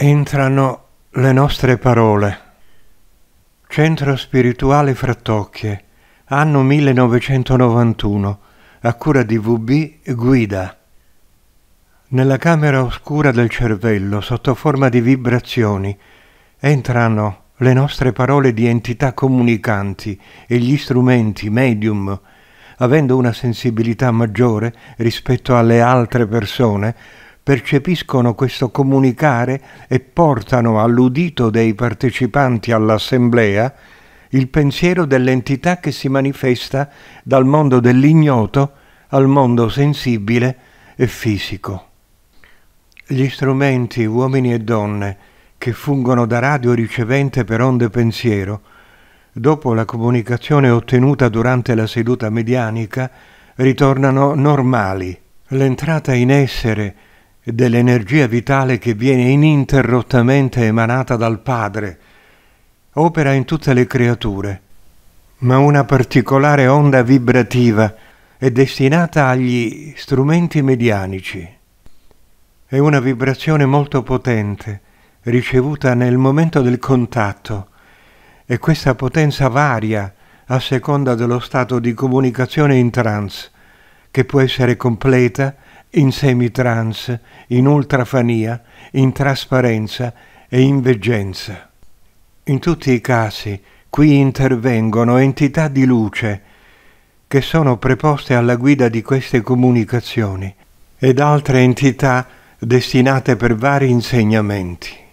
entrano le nostre parole. Centro Spirituale Frattocchie, anno 1991, a cura di VB Guida. Nella camera oscura del cervello, sotto forma di vibrazioni, entrano le nostre parole di entità comunicanti e gli strumenti medium, avendo una sensibilità maggiore rispetto alle altre persone, percepiscono questo comunicare e portano all'udito dei partecipanti all'assemblea il pensiero dell'entità che si manifesta dal mondo dell'ignoto al mondo sensibile e fisico. Gli strumenti, uomini e donne, che fungono da radio ricevente per onde pensiero, dopo la comunicazione ottenuta durante la seduta medianica, ritornano normali. L'entrata in essere dell'energia vitale che viene ininterrottamente emanata dal Padre, opera in tutte le creature, ma una particolare onda vibrativa è destinata agli strumenti medianici. È una vibrazione molto potente, ricevuta nel momento del contatto, e questa potenza varia a seconda dello stato di comunicazione in trance, che può essere completa, in semitrans, in ultrafania, in trasparenza e in veggenza. In tutti i casi qui intervengono entità di luce che sono preposte alla guida di queste comunicazioni ed altre entità destinate per vari insegnamenti.